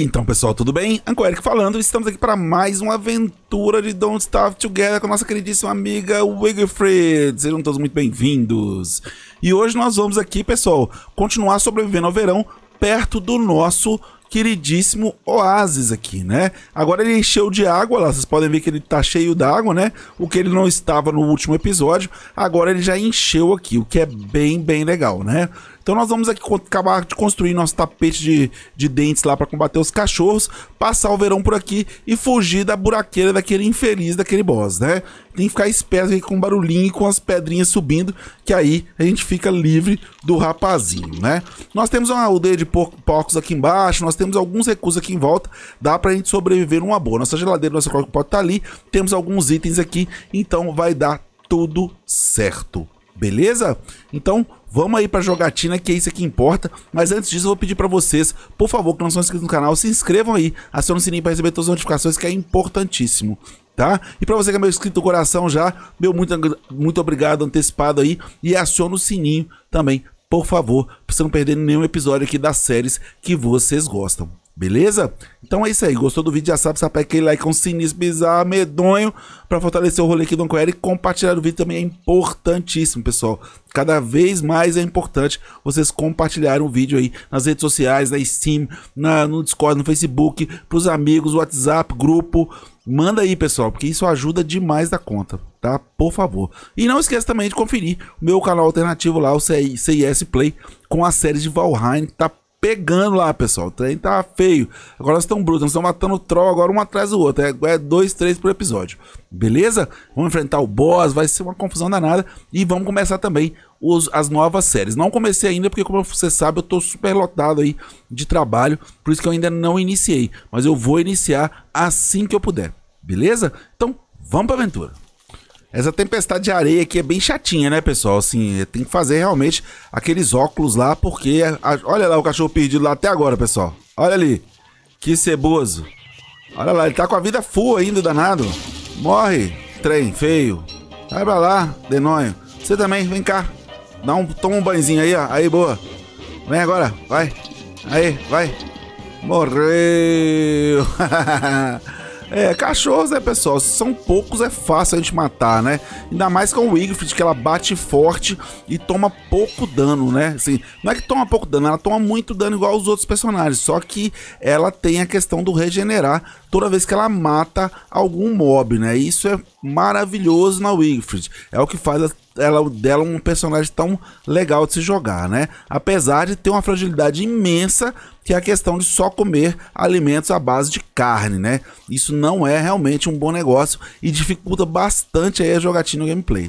aí, então, pessoal, tudo bem? Anco Eric falando, estamos aqui para mais uma aventura de Don't Starve Together com a nossa queridíssima amiga Wigfried. Sejam todos muito bem-vindos. E hoje nós vamos aqui, pessoal, continuar sobrevivendo ao verão perto do nosso queridíssimo oásis aqui, né? Agora ele encheu de água lá, vocês podem ver que ele tá cheio d'água, né? O que ele não estava no último episódio, agora ele já encheu aqui, o que é bem, bem legal, né? Então nós vamos aqui acabar de construir nosso tapete de, de dentes lá para combater os cachorros, passar o verão por aqui e fugir da buraqueira daquele infeliz, daquele boss, né? Tem que ficar esperto aqui com o barulhinho e com as pedrinhas subindo, que aí a gente fica livre do rapazinho, né? Nós temos uma aldeia de porcos aqui embaixo, nós temos alguns recursos aqui em volta, dá pra gente sobreviver uma boa. Nossa geladeira, nossa coca pode estar tá ali, temos alguns itens aqui, então vai dar tudo certo. Beleza? Então, Vamos aí pra jogatina, que é isso que importa. Mas antes disso, eu vou pedir pra vocês, por favor, que não são inscritos no canal, se inscrevam aí, acionem o sininho pra receber todas as notificações, que é importantíssimo. Tá? E para você que é meu inscrito do coração já, meu muito, muito obrigado antecipado aí e aciona o sininho também, por favor, para você não perder nenhum episódio aqui das séries que vocês gostam. Beleza? Então é isso aí. Gostou do vídeo? Já sabe, sabe aquele like um sinistro, bizarro, medonho para fortalecer o rolê aqui do Ancoera e compartilhar o vídeo também é importantíssimo, pessoal. Cada vez mais é importante vocês compartilharem o vídeo aí nas redes sociais, na Steam, na, no Discord, no Facebook, pros amigos, WhatsApp, grupo. Manda aí, pessoal, porque isso ajuda demais da conta, tá? Por favor. E não esqueça também de conferir o meu canal alternativo lá, o CIS Play, com a série de Valheim, que tá pegando lá, pessoal. O trem tá feio. Agora elas estão brutas, estão matando o troll agora um atrás do outro. É, é dois, três por episódio. Beleza? Vamos enfrentar o boss, vai ser uma confusão danada. E vamos começar também os, as novas séries. Não comecei ainda, porque como você sabe, eu tô super lotado aí de trabalho. Por isso que eu ainda não iniciei. Mas eu vou iniciar assim que eu puder. Beleza? Então, vamos pra aventura. Essa tempestade de areia aqui é bem chatinha, né, pessoal? Assim, tem que fazer realmente aqueles óculos lá, porque... A... Olha lá o cachorro perdido lá até agora, pessoal. Olha ali. Que ceboso. Olha lá, ele tá com a vida full ainda, danado. Morre, trem feio. Vai pra lá, denonho. Você também, vem cá. Dá um, toma um banhozinho aí, ó. Aí, boa. Vem agora, vai. Aí, vai. Morreu. É, cachorros, né, pessoal? São poucos, é fácil a gente matar, né? Ainda mais com o Wigfried, que ela bate forte e toma pouco dano, né? Assim, não é que toma pouco dano, ela toma muito dano igual os outros personagens. Só que ela tem a questão do regenerar toda vez que ela mata algum mob, né? Isso é maravilhoso na Wigfried. É o que faz a ela dela um personagem tão legal de se jogar, né? Apesar de ter uma fragilidade imensa, que é a questão de só comer alimentos à base de carne, né? Isso não é realmente um bom negócio e dificulta bastante aí a jogatina no gameplay.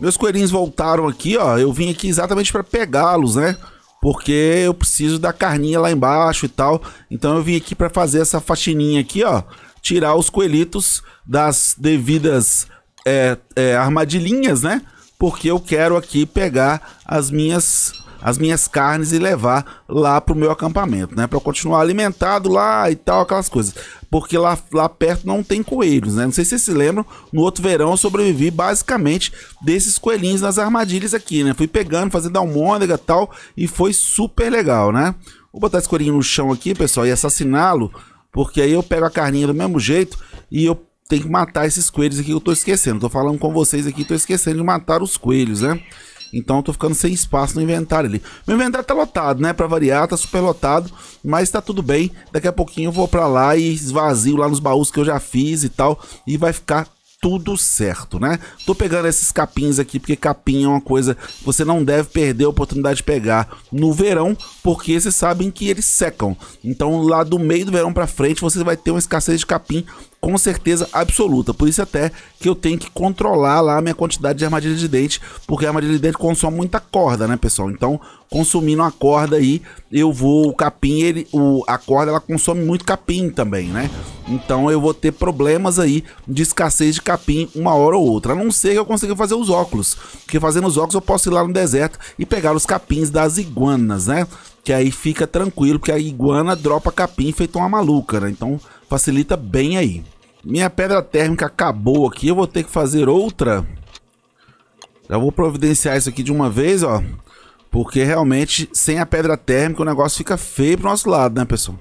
Meus coelhinhos voltaram aqui, ó. Eu vim aqui exatamente para pegá-los, né? Porque eu preciso da carninha lá embaixo e tal. Então eu vim aqui para fazer essa faxininha aqui, ó. Tirar os coelhitos das devidas é, é, armadilhinhas, né? Porque eu quero aqui pegar as minhas as minhas carnes e levar lá pro meu acampamento, né? Para continuar alimentado lá e tal, aquelas coisas. Porque lá, lá perto não tem coelhos, né? Não sei se vocês se lembram, no outro verão eu sobrevivi basicamente desses coelhinhos nas armadilhas aqui, né? Fui pegando, fazendo almôndega e tal, e foi super legal, né? Vou botar esse coelhinho no chão aqui, pessoal, e assassiná-lo, porque aí eu pego a carninha do mesmo jeito e eu tenho que matar esses coelhos aqui que eu tô esquecendo. Tô falando com vocês aqui, tô esquecendo de matar os coelhos, né? Então eu tô ficando sem espaço no inventário ali. Meu inventário tá lotado, né? Pra variar, tá super lotado, mas tá tudo bem. Daqui a pouquinho eu vou pra lá e esvazio lá nos baús que eu já fiz e tal. E vai ficar tudo certo, né? Tô pegando esses capins aqui, porque capim é uma coisa que você não deve perder a oportunidade de pegar no verão, porque vocês sabem que eles secam. Então lá do meio do verão pra frente você vai ter uma escassez de capim com certeza absoluta. Por isso até que eu tenho que controlar lá a minha quantidade de armadilha de dente, porque a armadilha de dente consome muita corda, né, pessoal? Então, consumindo a corda aí, eu vou o capim, ele o a corda ela consome muito capim também, né? Então, eu vou ter problemas aí de escassez de capim uma hora ou outra. A não ser que eu consiga fazer os óculos, porque fazendo os óculos eu posso ir lá no deserto e pegar os capins das iguanas, né? Que aí fica tranquilo, porque a iguana dropa capim feito uma maluca, né? Então, Facilita bem aí. Minha pedra térmica acabou aqui, eu vou ter que fazer outra. Já vou providenciar isso aqui de uma vez, ó. Porque realmente, sem a pedra térmica, o negócio fica feio pro nosso lado, né, pessoal?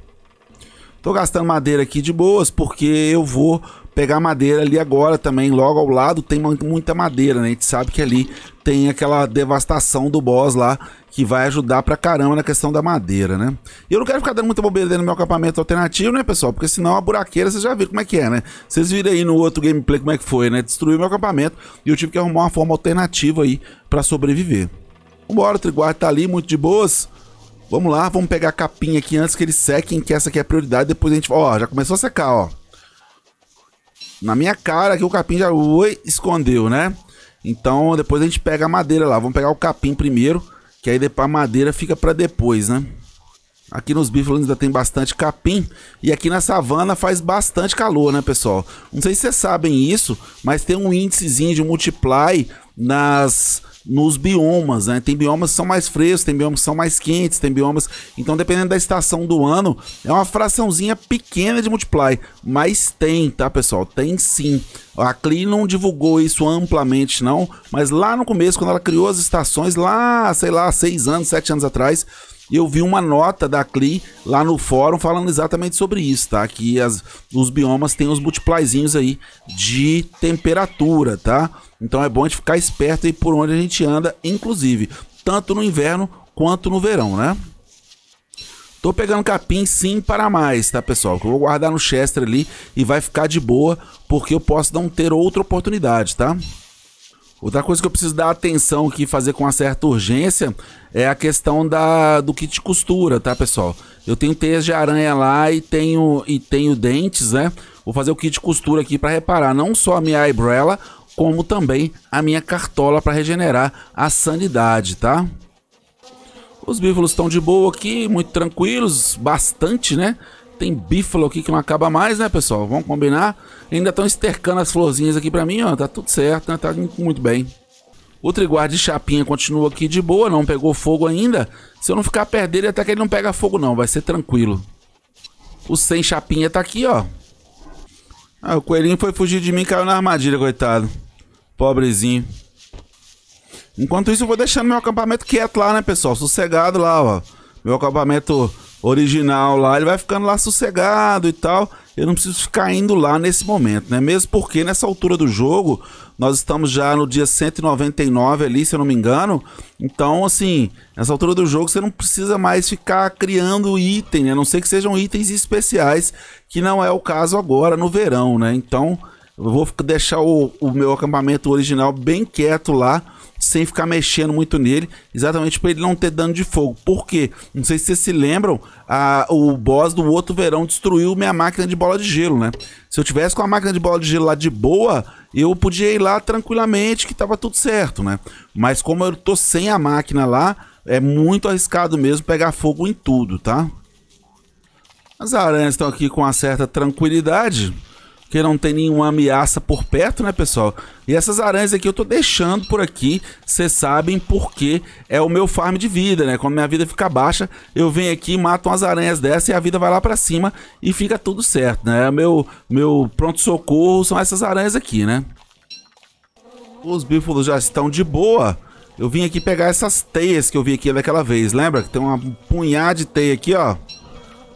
Tô gastando madeira aqui de boas, porque eu vou pegar madeira ali agora também. Logo ao lado tem muita madeira, né? A gente sabe que ali tem aquela devastação do boss lá, que vai ajudar pra caramba na questão da madeira, né? E eu não quero ficar dando muita bobeira no meu acampamento alternativo, né, pessoal? Porque senão a buraqueira, vocês já viram como é que é, né? Vocês viram aí no outro gameplay como é que foi, né? Destruiu meu acampamento e eu tive que arrumar uma forma alternativa aí pra sobreviver. Vambora, o Triguard tá ali, muito de boas. Vamos lá, vamos pegar a capinha aqui antes que eles sequem, que essa aqui é a prioridade. Depois a gente... Ó, já começou a secar, ó. Na minha cara aqui o capim já... Oi, escondeu, né? Então depois a gente pega a madeira lá. Vamos pegar o capim primeiro, que aí depois a madeira fica para depois, né? Aqui nos bífalos ainda tem bastante capim e aqui na savana faz bastante calor, né, pessoal? Não sei se vocês sabem isso, mas tem um índicezinho de multiply nas nos biomas, né? Tem biomas que são mais frescos, tem biomas que são mais quentes, tem biomas. Então, dependendo da estação do ano, é uma fraçãozinha pequena de multiply. Mas tem, tá, pessoal? Tem sim. A Cli não divulgou isso amplamente, não. Mas lá no começo, quando ela criou as estações, lá, sei lá, seis anos, sete anos atrás, eu vi uma nota da CLI lá no fórum falando exatamente sobre isso, tá? Que as, os biomas têm os multiplyzinhos aí de temperatura, tá? Então é bom a gente ficar esperto aí por onde a gente anda, inclusive, tanto no inverno quanto no verão, né? Tô pegando capim sim para mais, tá pessoal? Eu vou guardar no Chester ali e vai ficar de boa, porque eu posso não ter outra oportunidade, tá? Outra coisa que eu preciso dar atenção aqui, fazer com uma certa urgência, é a questão da, do kit de costura, tá pessoal? Eu tenho teias de aranha lá e tenho, e tenho dentes, né? Vou fazer o kit de costura aqui para reparar não só a minha umbrella como também a minha cartola para regenerar a sanidade, tá? Os bífalos estão de boa aqui, muito tranquilos, bastante, né? Tem bífalo aqui que não acaba mais, né, pessoal? Vamos combinar? Ainda estão estercando as florzinhas aqui para mim, ó. Tá tudo certo, né? Tá muito bem. O triguar de chapinha continua aqui de boa, não pegou fogo ainda. Se eu não ficar perto dele, até que ele não pega fogo não, vai ser tranquilo. O sem chapinha tá aqui, ó. Ah, o coelhinho foi fugir de mim e caiu na armadilha, coitado. Pobrezinho. Enquanto isso, eu vou deixando meu acampamento quieto lá, né, pessoal? Sossegado lá, ó. Meu acampamento original lá, ele vai ficando lá sossegado e tal. Eu não preciso ficar indo lá nesse momento, né? Mesmo porque nessa altura do jogo, nós estamos já no dia 199 ali, se eu não me engano. Então, assim, nessa altura do jogo você não precisa mais ficar criando item, né? A não ser que sejam itens especiais, que não é o caso agora no verão, né? Então, eu vou deixar o, o meu acampamento original bem quieto lá, sem ficar mexendo muito nele, exatamente para ele não ter dano de fogo. Por quê? Não sei se vocês se lembram, a, o boss do outro verão destruiu minha máquina de bola de gelo, né? Se eu tivesse com a máquina de bola de gelo lá de boa, eu podia ir lá tranquilamente, que tava tudo certo, né? Mas como eu tô sem a máquina lá, é muito arriscado mesmo pegar fogo em tudo, tá? As aranhas estão aqui com uma certa tranquilidade que não tem nenhuma ameaça por perto, né, pessoal? E essas aranhas aqui eu tô deixando por aqui, vocês sabem porque é o meu farm de vida, né? Quando minha vida fica baixa, eu venho aqui, mato umas aranhas dessa e a vida vai lá para cima e fica tudo certo, né? Meu, meu pronto-socorro são essas aranhas aqui, né? Os bífalos já estão de boa. Eu vim aqui pegar essas teias que eu vi aqui daquela vez, lembra? Que tem uma punhada de teia aqui, ó.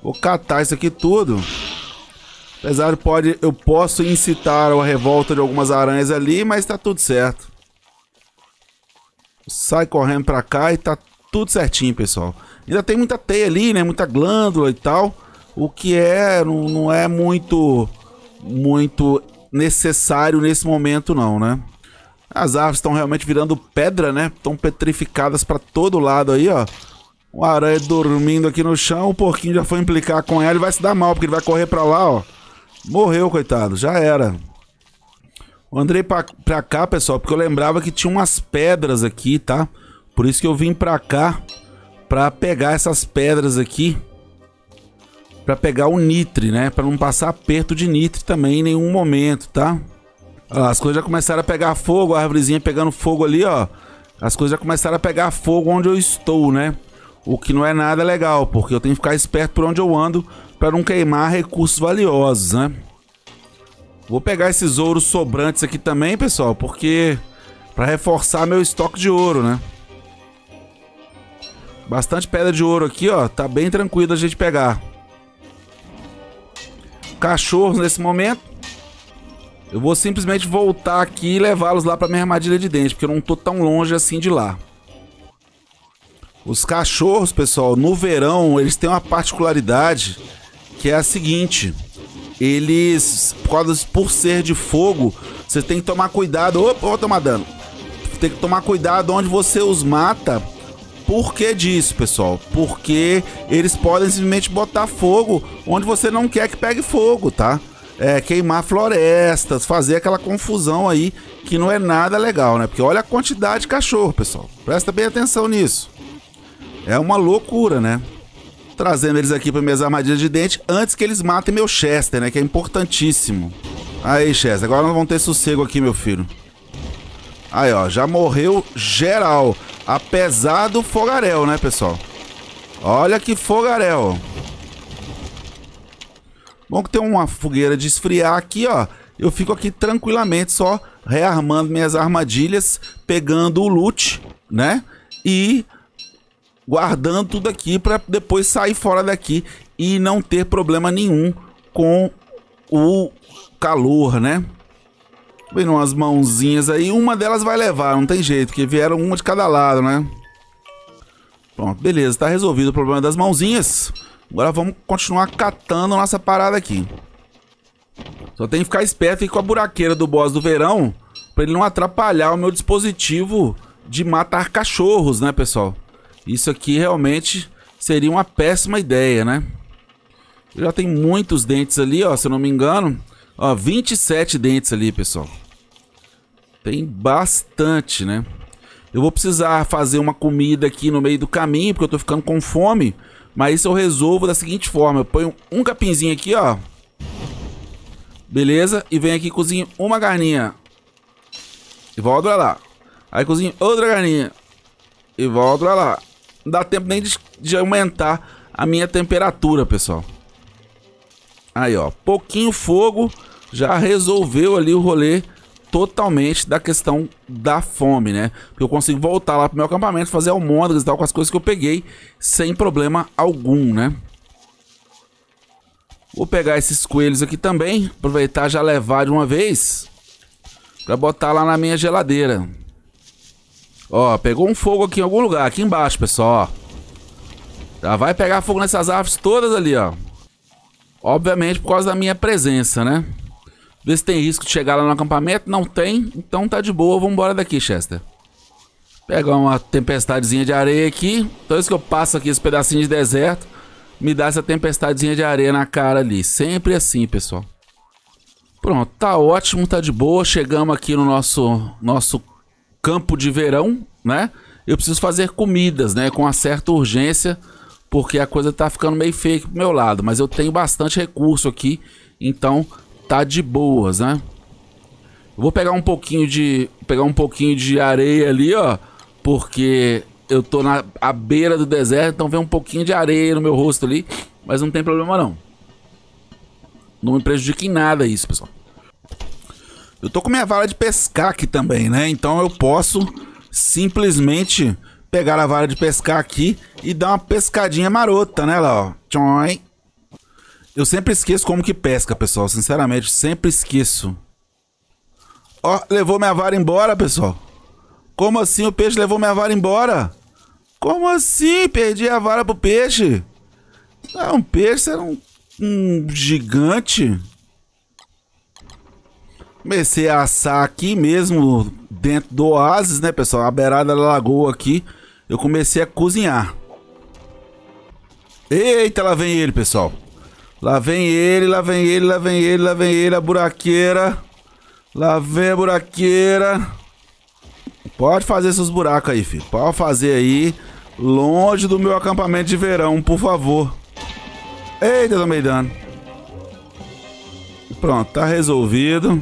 Vou catar isso aqui tudo. Apesar pode, eu posso incitar a revolta de algumas aranhas ali, mas tá tudo certo. Sai correndo pra cá e tá tudo certinho, pessoal. Ainda tem muita teia ali, né? Muita glândula e tal. O que é, não, não é muito, muito necessário nesse momento não, né? As árvores estão realmente virando pedra, né? Estão petrificadas para todo lado aí, ó. Uma aranha dormindo aqui no chão, o porquinho já foi implicar com ela e vai se dar mal, porque ele vai correr para lá, ó. Morreu, coitado. Já era. Eu andrei pra, pra cá, pessoal, porque eu lembrava que tinha umas pedras aqui, tá? Por isso que eu vim pra cá pra pegar essas pedras aqui. Pra pegar o nitre, né? Pra não passar perto de nitre também em nenhum momento, tá? as coisas já começaram a pegar fogo, a árvorezinha pegando fogo ali, ó. As coisas já começaram a pegar fogo onde eu estou, né? O que não é nada legal, porque eu tenho que ficar esperto por onde eu ando para não queimar recursos valiosos, né? Vou pegar esses ouros sobrantes aqui também, pessoal, porque para reforçar meu estoque de ouro, né? Bastante pedra de ouro aqui, ó. Tá bem tranquilo a gente pegar. Cachorros nesse momento. Eu vou simplesmente voltar aqui e levá-los lá pra minha armadilha de dente, porque eu não tô tão longe assim de lá. Os cachorros, pessoal, no verão, eles têm uma particularidade que é a seguinte: eles, por, por ser de fogo, você tem que tomar cuidado. Opa, vou tomar dano. Tem que tomar cuidado onde você os mata. Por que disso, pessoal? Porque eles podem simplesmente botar fogo onde você não quer que pegue fogo, tá? É, queimar florestas, fazer aquela confusão aí que não é nada legal, né? Porque olha a quantidade de cachorro, pessoal. Presta bem atenção nisso. É uma loucura, né? trazendo eles aqui para minhas armadilhas de dente antes que eles matem meu Chester, né? Que é importantíssimo. Aí, Chester, agora nós vamos ter sossego aqui, meu filho. Aí, ó, já morreu geral. Apesar do fogarel, né, pessoal? Olha que fogarel. Bom que tem uma fogueira de esfriar aqui, ó. Eu fico aqui tranquilamente só rearmando minhas armadilhas, pegando o loot, né? E guardando tudo aqui para depois sair fora daqui e não ter problema nenhum com o calor, né? Vendo umas mãozinhas aí, uma delas vai levar, não tem jeito, porque vieram uma de cada lado, né? Pronto, beleza, tá resolvido o problema das mãozinhas. Agora vamos continuar catando nossa parada aqui. Só tem que ficar esperto com a buraqueira do boss do verão, pra ele não atrapalhar o meu dispositivo de matar cachorros, né, pessoal? Isso aqui realmente seria uma péssima ideia, né? Já tem muitos dentes ali, ó, se eu não me engano. Ó, 27 dentes ali, pessoal. Tem bastante, né? Eu vou precisar fazer uma comida aqui no meio do caminho, porque eu tô ficando com fome. Mas isso eu resolvo da seguinte forma. Eu ponho um capinzinho aqui, ó. Beleza? E venho aqui e cozinho uma galinha. E volto lá. Aí cozinho outra galinha. E volto lá. Não dá tempo nem de, de aumentar a minha temperatura, pessoal. Aí, ó. Pouquinho fogo já resolveu ali o rolê totalmente da questão da fome, né? Porque eu consigo voltar lá pro meu acampamento, fazer almôndegas e tal, com as coisas que eu peguei, sem problema algum, né? Vou pegar esses coelhos aqui também, aproveitar já levar de uma vez, pra botar lá na minha geladeira. Ó, pegou um fogo aqui em algum lugar, aqui embaixo, pessoal, Já tá, vai pegar fogo nessas árvores todas ali, ó. Obviamente por causa da minha presença, né? Vê se tem risco de chegar lá no acampamento. Não tem, então tá de boa. Vamos embora daqui, Chester. Pegar uma tempestadezinha de areia aqui. Toda vez que eu passo aqui esse pedacinho de deserto, me dá essa tempestadezinha de areia na cara ali. Sempre assim, pessoal. Pronto, tá ótimo, tá de boa. Chegamos aqui no nosso, nosso campo de verão, né? Eu preciso fazer comidas, né? Com uma certa urgência, porque a coisa tá ficando meio feia pro meu lado. Mas eu tenho bastante recurso aqui, então tá de boas, né? Eu vou pegar um pouquinho de. Pegar um pouquinho de areia ali, ó. Porque eu tô na à beira do deserto, então vem um pouquinho de areia no meu rosto ali. Mas não tem problema não. Não me prejudica em nada isso, pessoal. Eu tô com minha vara de pescar aqui também, né? Então eu posso simplesmente pegar a vara de pescar aqui e dar uma pescadinha marota nela, né, ó. Tchoi. Eu sempre esqueço como que pesca, pessoal. Sinceramente, sempre esqueço. Ó, levou minha vara embora, pessoal. Como assim o peixe levou minha vara embora? Como assim? Perdi a vara pro peixe? É um peixe, era um, um gigante. Comecei a assar aqui mesmo, dentro do oásis, né, pessoal? A beirada da lagoa aqui. Eu comecei a cozinhar. Eita, lá vem ele, pessoal. Lá vem ele, lá vem ele, lá vem ele, lá vem ele, a buraqueira. Lá vem a buraqueira. Pode fazer seus buracos aí, filho. Pode fazer aí. Longe do meu acampamento de verão, por favor. Eita, tomei dano. Pronto, tá resolvido.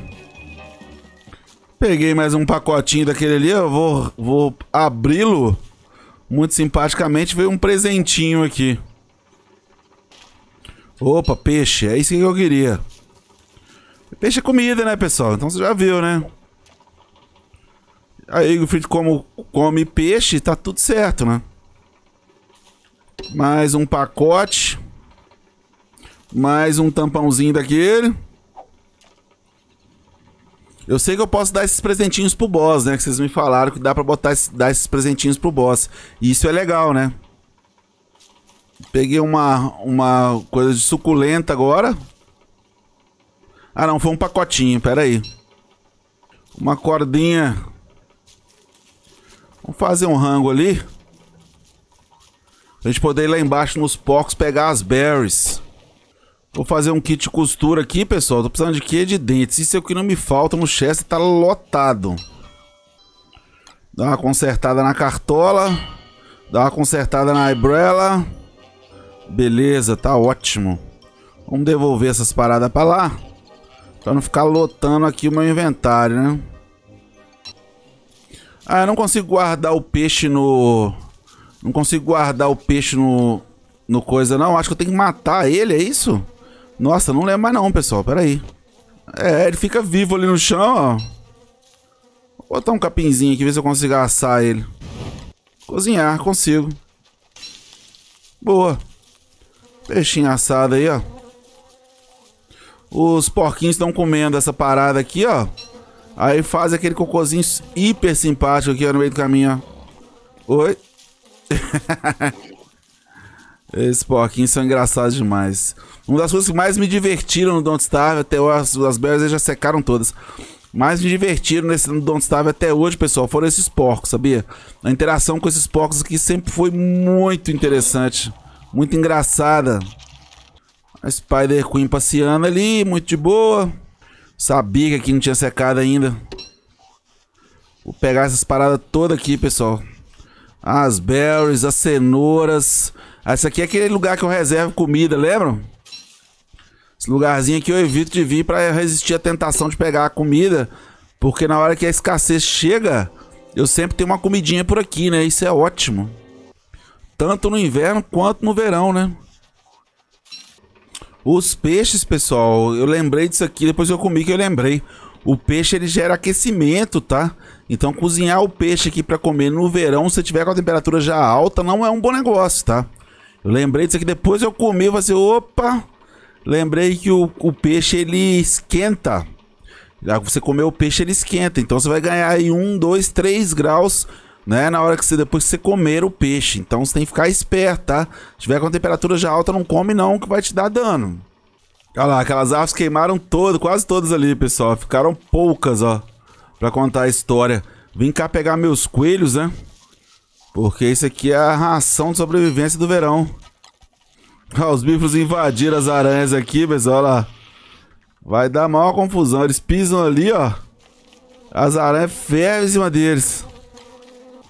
Peguei mais um pacotinho daquele ali, eu vou, vou abri-lo. Muito simpaticamente veio um presentinho aqui. Opa, peixe, é isso que eu queria. Peixe é comida, né, pessoal? Então você já viu, né? Aí o Fritz como come peixe, tá tudo certo, né? Mais um pacote. Mais um tampãozinho daquele. Eu sei que eu posso dar esses presentinhos pro boss, né? Que vocês me falaram que dá pra botar, dar esses presentinhos pro boss. E isso é legal, né? Peguei uma, uma coisa de suculenta agora. Ah, não. Foi um pacotinho. Pera aí. Uma cordinha. Vamos fazer um rango ali. Pra gente poder ir lá embaixo nos porcos pegar as berries. Vou fazer um kit costura aqui, pessoal. Tô precisando de quê? De dentes. Isso é o que não me falta. O chest tá lotado. Dá uma consertada na cartola. Dá uma consertada na umbrella. Beleza, tá ótimo. Vamos devolver essas paradas pra lá. Pra não ficar lotando aqui o meu inventário, né? Ah, eu não consigo guardar o peixe no... Não consigo guardar o peixe no... No coisa, não. Acho que eu tenho que matar ele, é isso? Nossa, não lembro mais não, pessoal. Pera aí. É, ele fica vivo ali no chão, ó. Vou botar um capinzinho aqui, ver se eu consigo assar ele. Cozinhar, consigo. Boa. Peixinho assado aí, ó. Os porquinhos estão comendo essa parada aqui, ó. Aí faz aquele cocôzinho hiper simpático aqui ó, no meio do caminho, ó. Oi. Esses porquinhos são engraçados demais. Uma das coisas que mais me divertiram no Don't Starve, até as, as berries já secaram todas. Mais me divertiram nesse Don't Starve até hoje, pessoal, foram esses porcos, sabia? A interação com esses porcos aqui sempre foi muito interessante. Muito engraçada. A Spider Queen passeando ali, muito de boa. Sabia que aqui não tinha secado ainda. Vou pegar essas paradas todas aqui, pessoal. As berries, as cenouras. Esse aqui é aquele lugar que eu reservo comida, lembram? Esse lugarzinho aqui eu evito de vir para resistir à tentação de pegar a comida, porque na hora que a escassez chega, eu sempre tenho uma comidinha por aqui, né? Isso é ótimo. Tanto no inverno quanto no verão, né? Os peixes, pessoal, eu lembrei disso aqui, depois eu comi que eu lembrei. O peixe ele gera aquecimento, tá? Então cozinhar o peixe aqui para comer no verão, se tiver com a temperatura já alta, não é um bom negócio, tá? Eu lembrei disso aqui, depois eu comi, eu falei assim, opa, lembrei que o, o peixe ele esquenta. Já Você comeu o peixe, ele esquenta. Então você vai ganhar aí um, dois, três graus, né? Na hora que você depois que você comer o peixe. Então você tem que ficar esperto, tá? Se tiver com temperatura já alta, não come não, que vai te dar dano. Olha lá, aquelas árvores queimaram todas, quase todas ali, pessoal. Ficaram poucas, ó, pra contar a história. Vim cá pegar meus coelhos, né? Porque isso aqui é a ração de sobrevivência do verão. Olha, os bífros invadiram as aranhas aqui, pessoal. Olha lá. Vai dar maior confusão. Eles pisam ali, ó. As aranhas fervem em cima deles.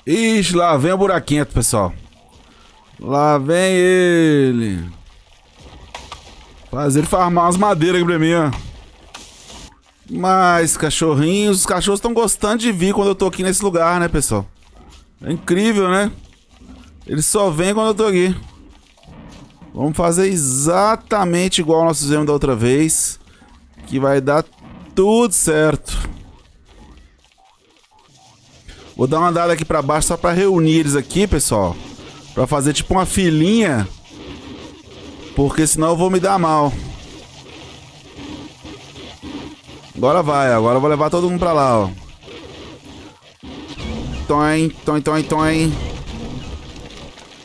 Ixi, lá vem o buraquinho, pessoal. Lá vem ele. Fazer ele farmar umas madeiras aqui pra mim, ó. Mas, cachorrinhos, os cachorros estão gostando de vir quando eu tô aqui nesse lugar, né, pessoal? É incrível, né? Ele só vem quando eu tô aqui. Vamos fazer exatamente igual nós fizemos da outra vez. Que vai dar tudo certo. Vou dar uma andada aqui pra baixo só pra reunir eles aqui, pessoal. Pra fazer tipo uma filinha. Porque senão eu vou me dar mal. Agora vai, agora eu vou levar todo mundo pra lá, ó toin, toin, toin, toin.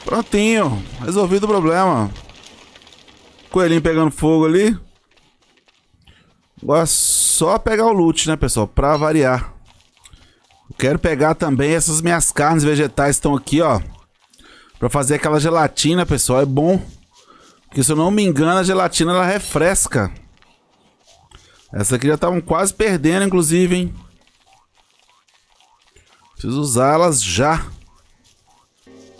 Prontinho, resolvido o problema. Coelhinho pegando fogo ali. Agora só pegar o loot, né, pessoal? Pra variar. Quero pegar também essas minhas carnes vegetais estão aqui, ó. Pra fazer aquela gelatina, pessoal. É bom. Porque se eu não me engano, a gelatina ela refresca. Essa aqui já estavam quase perdendo, inclusive, hein. Preciso usá-las já.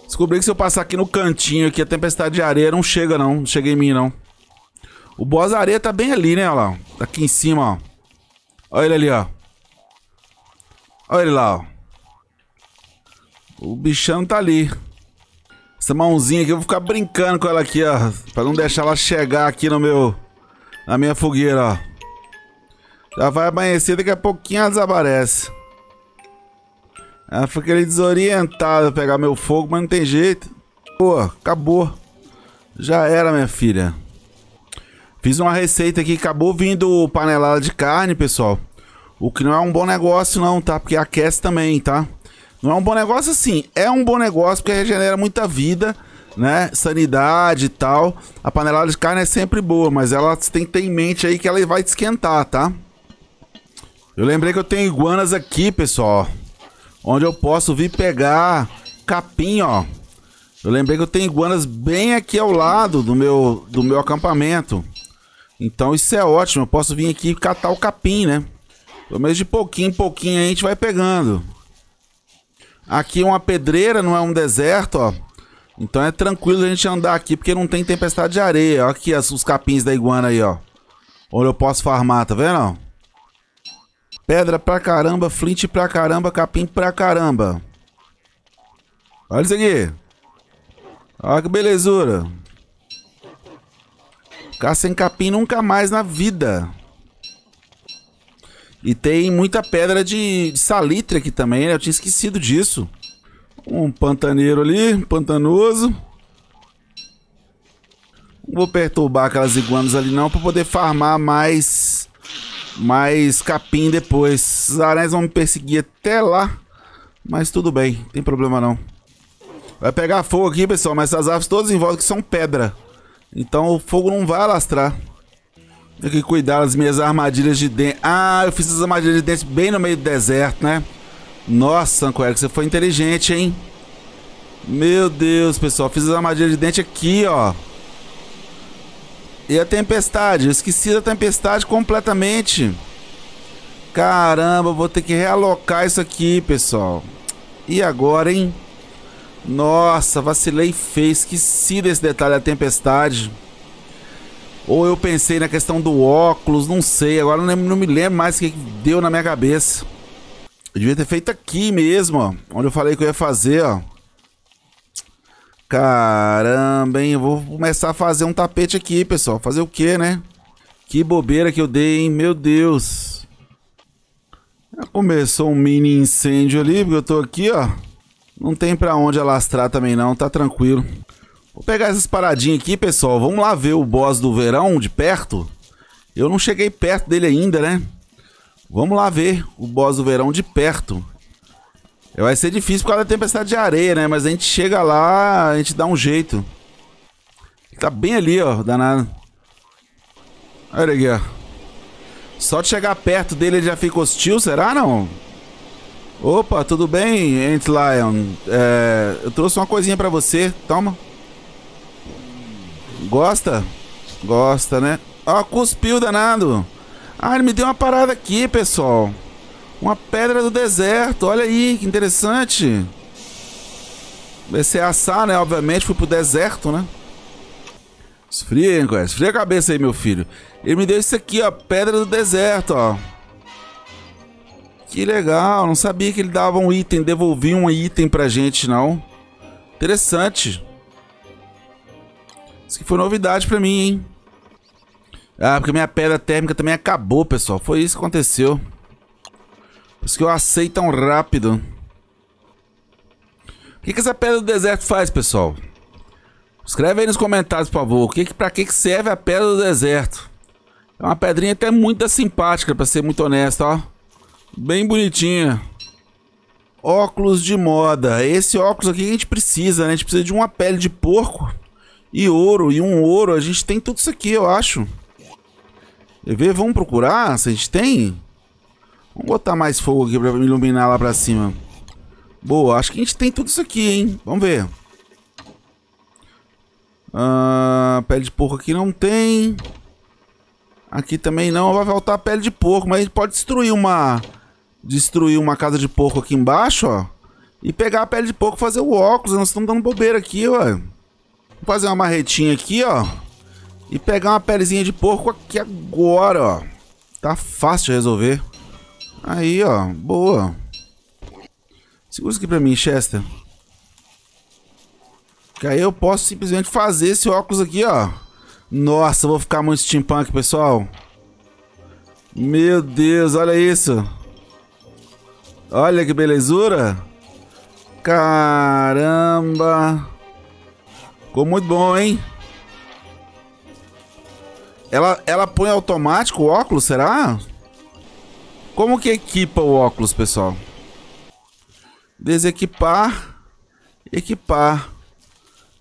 Descobri que se eu passar aqui no cantinho aqui, a tempestade de areia não chega não. Não chega em mim não. O boss da areia tá bem ali, né? Olha lá. Tá aqui em cima, ó. Olha ele ali, ó. Olha ele lá, ó. O bichão tá ali. Essa mãozinha aqui, eu vou ficar brincando com ela aqui, ó. Pra não deixar ela chegar aqui no meu... Na minha fogueira, ó. Já vai amanhecer, daqui a pouquinho ela desaparece. Ela fica desorientado a pegar meu fogo, mas não tem jeito. Pô, acabou. Já era, minha filha. Fiz uma receita aqui, acabou vindo panelada de carne, pessoal. O que não é um bom negócio não, tá? Porque aquece também, tá? Não é um bom negócio assim, é um bom negócio porque regenera muita vida, né? Sanidade e tal. A panelada de carne é sempre boa, mas ela tem que ter em mente aí que ela vai te esquentar, tá? Eu lembrei que eu tenho iguanas aqui, pessoal, onde eu posso vir pegar capim, ó. Eu lembrei que eu tenho iguanas bem aqui ao lado do meu, do meu acampamento. Então isso é ótimo, eu posso vir aqui catar o capim, né? Pelo menos de pouquinho em pouquinho a gente vai pegando. Aqui é uma pedreira, não é um deserto, ó. Então é tranquilo a gente andar aqui, porque não tem tempestade de areia. Olha aqui os capins da iguana aí, ó. Onde eu posso farmar, tá vendo? Pedra pra caramba, flint pra caramba, capim pra caramba. Olha isso aqui. Olha que belezura. Ficar sem capim nunca mais na vida. E tem muita pedra de, de salitre aqui também, né? Eu tinha esquecido disso. Um pantaneiro ali, pantanoso. Não vou perturbar aquelas iguanas ali não, pra poder farmar mais mas capim depois. Os aranhas vão me perseguir até lá. Mas tudo bem, não tem problema não. Vai pegar fogo aqui, pessoal, mas essas árvores todas em volta são pedra. Então o fogo não vai alastrar. Tem que cuidar das minhas armadilhas de dente. Ah, eu fiz as armadilhas de dente bem no meio do deserto, né? Nossa, que você foi inteligente, hein? Meu Deus, pessoal, fiz as armadilhas de dente aqui, ó. E a tempestade, eu esqueci da tempestade completamente. Caramba, vou ter que realocar isso aqui, pessoal. E agora, hein? Nossa, vacilei feio, esqueci desse detalhe da tempestade. Ou eu pensei na questão do óculos, não sei. Agora não, não me lembro mais o que deu na minha cabeça. Eu devia ter feito aqui mesmo, ó. Onde eu falei que eu ia fazer, ó. Caramba, hein? Eu vou começar a fazer um tapete aqui, pessoal. Fazer o quê, né? Que bobeira que eu dei, hein? Meu Deus. Já começou um mini incêndio ali, porque eu tô aqui, ó. Não tem pra onde alastrar também, não. Tá tranquilo. Vou pegar essas paradinhas aqui, pessoal. Vamos lá ver o boss do verão de perto. Eu não cheguei perto dele ainda, né? Vamos lá ver o boss do verão de perto. Vai ser difícil por causa da tempestade de areia, né? Mas a gente chega lá, a gente dá um jeito. Tá bem ali, ó, danado. Olha aqui, ó. Só de chegar perto dele ele já fica hostil, será não? Opa, tudo bem, Ant Lion? É, eu trouxe uma coisinha pra você, toma. Gosta? Gosta, né? Ó, cuspiu danado. Ah, ele me deu uma parada aqui, pessoal. Uma pedra do deserto, olha aí, que interessante. Comecei a assar, né? Obviamente, fui pro deserto, né? Esfria, hein, conhece? Esfria a cabeça aí, meu filho. Ele me deu isso aqui, ó. Pedra do deserto, ó. Que legal. Não sabia que ele dava um item, devolvia um item pra gente, não. Interessante. Isso que foi novidade pra mim, hein? Ah, porque minha pedra térmica também acabou, pessoal. Foi isso que aconteceu isso que eu tão rápido. O que, que essa pedra do deserto faz, pessoal? Escreve aí nos comentários, por favor. O que, que, pra que, que serve a pedra do deserto? É uma pedrinha até muito simpática, pra ser muito honesto, ó. Bem bonitinha. Óculos de moda. Esse óculos aqui a gente precisa, né? A gente precisa de uma pele de porco e ouro. E um ouro. A gente tem tudo isso aqui, eu acho. Vamos procurar se a gente tem? Vamos botar mais fogo aqui pra iluminar lá pra cima. Boa, acho que a gente tem tudo isso aqui, hein? Vamos ver. Ah, pele de porco aqui não tem. Aqui também não. Vai faltar pele de porco, mas a gente pode destruir uma... Destruir uma casa de porco aqui embaixo, ó. E pegar a pele de porco e fazer o óculos. Nós estamos dando bobeira aqui, ó. Vou fazer uma marretinha aqui, ó. E pegar uma pelezinha de porco aqui agora, ó. Tá fácil de resolver. Aí, ó. Boa. Segura isso aqui pra mim, Chester. Que aí eu posso simplesmente fazer esse óculos aqui, ó. Nossa, vou ficar muito steampunk, pessoal. Meu Deus, olha isso. Olha que belezura. Caramba. Ficou muito bom, hein? Ela, ela põe automático o óculos, será? Será? Como que equipa o óculos, pessoal? Desequipar. Equipar.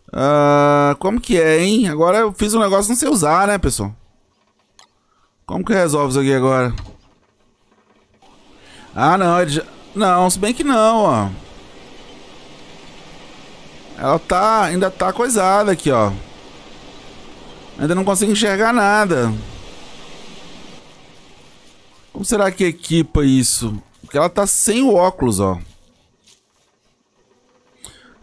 Uh, como que é, hein? Agora eu fiz um negócio não sei usar, né, pessoal? Como que resolve isso aqui agora? Ah, não. Ele já... Não, se bem que não, ó. Ela tá... Ainda tá coisada aqui, ó. Ainda não consigo enxergar nada. Como será que equipa isso? Porque ela tá sem o óculos, ó.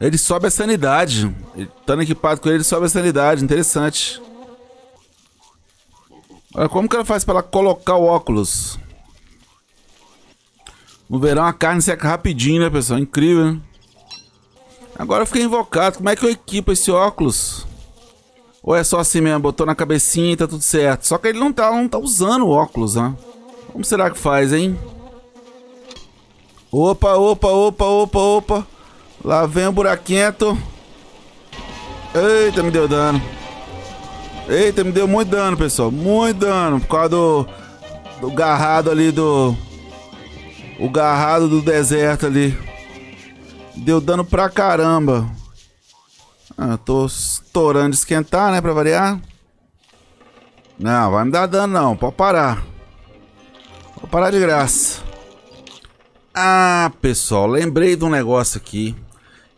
Ele sobe a sanidade. Estando equipado com ele, ele sobe a sanidade. Interessante. Olha como que ela faz para colocar o óculos. No verão a carne seca rapidinho, né, pessoal? Incrível, né? Agora eu fiquei invocado. Como é que eu equipo esse óculos? Ou é só assim mesmo? Botou na cabecinha e tá tudo certo. Só que ele não tá, não tá usando o óculos, né? Como será que faz, hein? Opa, opa, opa, opa, opa. Lá vem o buraquento. Eita, me deu dano. Eita, me deu muito dano, pessoal. Muito dano. Por causa do, do garrado ali do... O garrado do deserto ali. Deu dano pra caramba. Ah, tô estourando de esquentar, né? Pra variar. Não, vai me dar dano não. Pode parar. Vou parar de graça. Ah, pessoal, lembrei de um negócio aqui.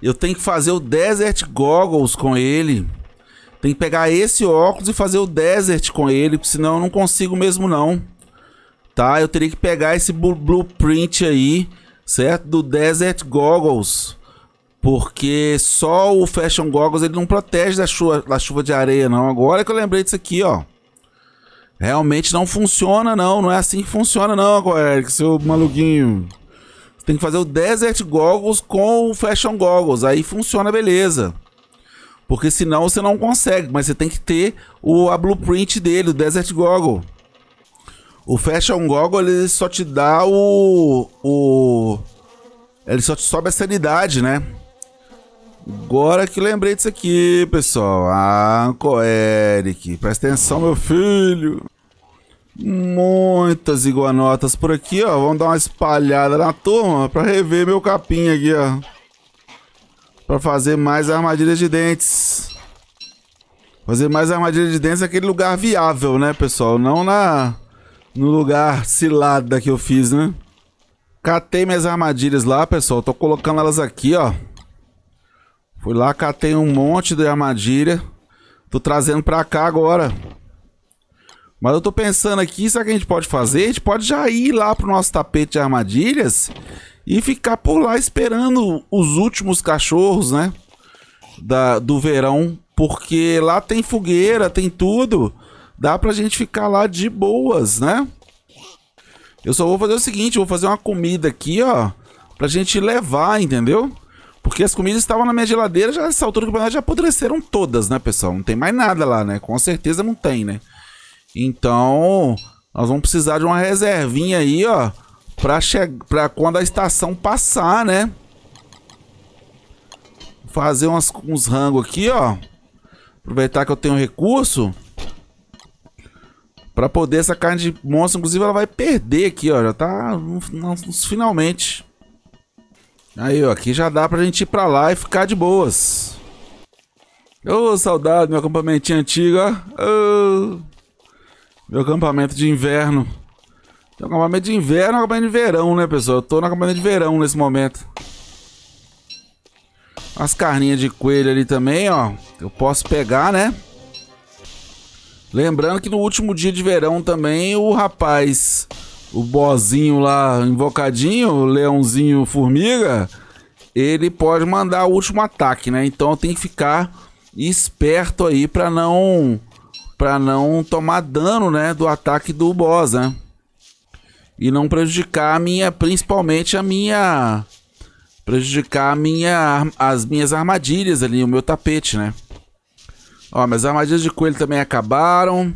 Eu tenho que fazer o Desert Goggles com ele. Tem que pegar esse óculos e fazer o Desert com ele, senão eu não consigo mesmo não. Tá? Eu teria que pegar esse blueprint aí, certo? Do Desert Goggles. Porque só o Fashion Goggles ele não protege da chuva, da chuva de areia não. Agora que eu lembrei disso aqui, ó. Realmente não funciona, não. Não é assim que funciona, não, Eric, seu maluquinho. Você tem que fazer o Desert Goggles com o Fashion Goggles. Aí funciona, beleza. Porque senão você não consegue. Mas você tem que ter o, a blueprint dele, o Desert Goggle. O Fashion Goggle, ele só te dá o... o ele só te sobe a sanidade, né? Agora que lembrei disso aqui, pessoal. Ah, é, Eric, presta atenção, meu filho. Muitas iguanotas por aqui, ó. Vamos dar uma espalhada na turma para rever meu capinha aqui, ó. Para fazer mais armadilhas de dentes. Fazer mais armadilha de dentes naquele é lugar viável, né, pessoal? Não na no lugar cilada que eu fiz, né? Catei minhas armadilhas lá, pessoal. Tô colocando elas aqui, ó. Fui lá, catei um monte de armadilha. Tô trazendo pra cá agora. Mas eu tô pensando aqui, sabe o que a gente pode fazer? A gente pode já ir lá pro nosso tapete de armadilhas e ficar por lá esperando os últimos cachorros, né? Da, do verão. Porque lá tem fogueira, tem tudo. Dá pra gente ficar lá de boas, né? Eu só vou fazer o seguinte, vou fazer uma comida aqui, ó. Pra gente levar, entendeu? Porque as comidas estavam na minha geladeira, já nessa altura do campeonato já apodreceram todas, né, pessoal? Não tem mais nada lá, né? Com certeza não tem, né? Então, nós vamos precisar de uma reservinha aí, ó. Pra, pra quando a estação passar, né? Fazer umas, uns rangos aqui, ó. Aproveitar que eu tenho recurso. Pra poder essa carne de monstro, inclusive, ela vai perder aqui, ó. Já tá nos, nos finalmente. Aí, ó, aqui já dá pra gente ir pra lá e ficar de boas. Ô, oh, saudade, meu acampamento antigo, ó. Oh, meu acampamento de inverno. Tem um acampamento de inverno e é um acampamento de verão, né, pessoal? Eu tô no acampamento de verão nesse momento. As carninhas de coelho ali também, ó. Eu posso pegar, né? Lembrando que no último dia de verão também o rapaz o bozinho lá, invocadinho, o leãozinho formiga, ele pode mandar o último ataque, né? Então tem que ficar esperto aí para não para não tomar dano, né, do ataque do boss, né? E não prejudicar a minha, principalmente a minha prejudicar a minha as minhas armadilhas ali, o meu tapete, né? Ó, minhas armadilhas de coelho também acabaram.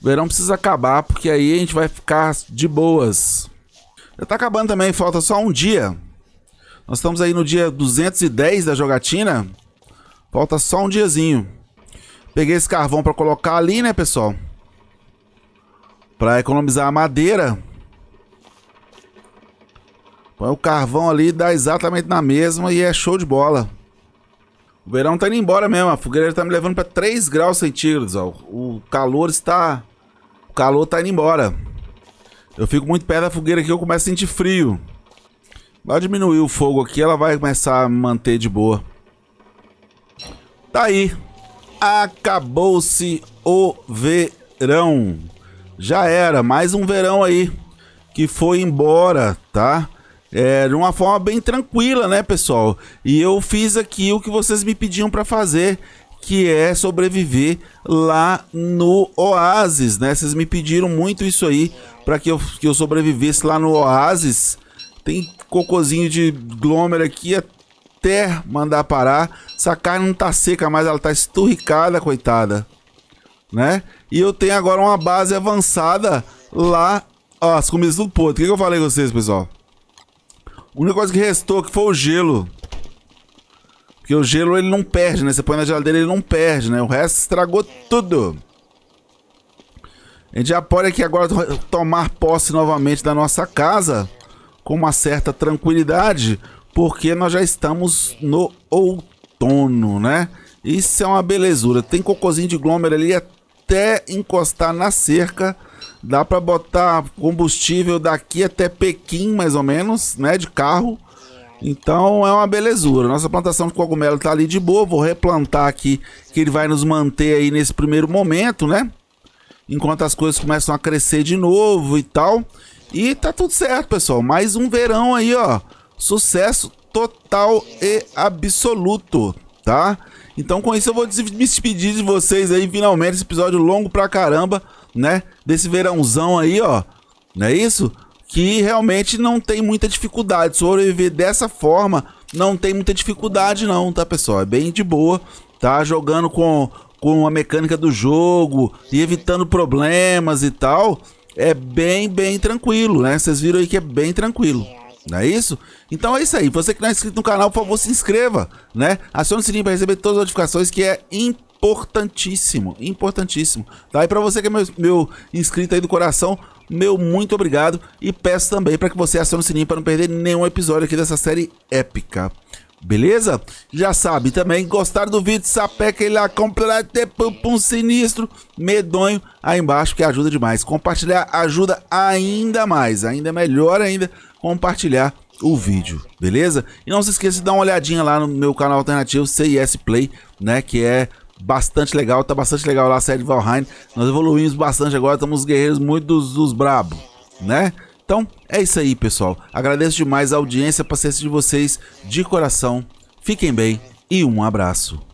O verão precisa acabar, porque aí a gente vai ficar de boas. Já tá acabando também, falta só um dia. Nós estamos aí no dia 210 da jogatina. Falta só um diazinho. Peguei esse carvão para colocar ali, né, pessoal? Para economizar a madeira. Põe o carvão ali, dá exatamente na mesma e é show de bola. O verão tá indo embora mesmo. A fogueira tá me levando pra 3 graus centígrados, ó. O calor está... O calor tá indo embora. Eu fico muito perto da fogueira aqui, eu começo a sentir frio. Vai diminuir o fogo aqui, ela vai começar a manter de boa. Tá aí. Acabou-se o verão. Já era, mais um verão aí que foi embora, tá? É, de uma forma bem tranquila, né, pessoal? E eu fiz aqui o que vocês me pediam para fazer, que é sobreviver lá no Oasis, né? Vocês me pediram muito isso aí para que eu, que eu sobrevivesse lá no Oasis. Tem cocozinho de glomer aqui até mandar parar. Essa carne não tá seca, mas ela tá esturricada, coitada. Né? E eu tenho agora uma base avançada lá. Ó, as comidas do porto. O que, que eu falei com vocês, pessoal? O única coisa que restou que foi o gelo. Porque o gelo ele não perde, né? Você põe na geladeira ele não perde, né? O resto estragou tudo. A gente já pode aqui agora tomar posse novamente da nossa casa com uma certa tranquilidade, porque nós já estamos no outono, né? Isso é uma belezura. Tem cocôzinho de glômer ali até encostar na cerca Dá para botar combustível daqui até Pequim, mais ou menos, né? De carro. Então é uma belezura. Nossa plantação de cogumelo está ali de boa. Vou replantar aqui, que ele vai nos manter aí nesse primeiro momento, né? Enquanto as coisas começam a crescer de novo e tal. E tá tudo certo, pessoal. Mais um verão aí, ó. Sucesso total e absoluto, tá? Então com isso eu vou me despedir de vocês aí finalmente esse episódio longo pra caramba né? Desse verãozão aí, ó. Não é isso? Que realmente não tem muita dificuldade. Sobreviver dessa forma não tem muita dificuldade, não, tá, pessoal? É bem de boa. Tá jogando com, com a mecânica do jogo e evitando problemas e tal. É bem, bem tranquilo, né? Vocês viram aí que é bem tranquilo. Não é isso? Então é isso aí. Você que não é inscrito no canal, por favor, se inscreva, né? Acione o sininho para receber todas as notificações, que é importante importantíssimo, importantíssimo. Tá? para você que é meu, meu inscrito aí do coração, meu muito obrigado e peço também para que você acione o sininho para não perder nenhum episódio aqui dessa série épica. Beleza? Já sabe também, gostaram do vídeo, sapeca ele lá, completo, pum, um sinistro, medonho aí embaixo que ajuda demais. Compartilhar ajuda ainda mais, ainda melhor ainda compartilhar o vídeo, beleza? E não se esqueça de dar uma olhadinha lá no meu canal alternativo CIS Play, né, que é bastante legal, tá bastante legal lá a série de Valheim. Nós evoluímos bastante agora, estamos guerreiros muito dos, dos brabo, né? Então, é isso aí, pessoal. Agradeço demais a audiência, a paciência de vocês, de coração. Fiquem bem e um abraço.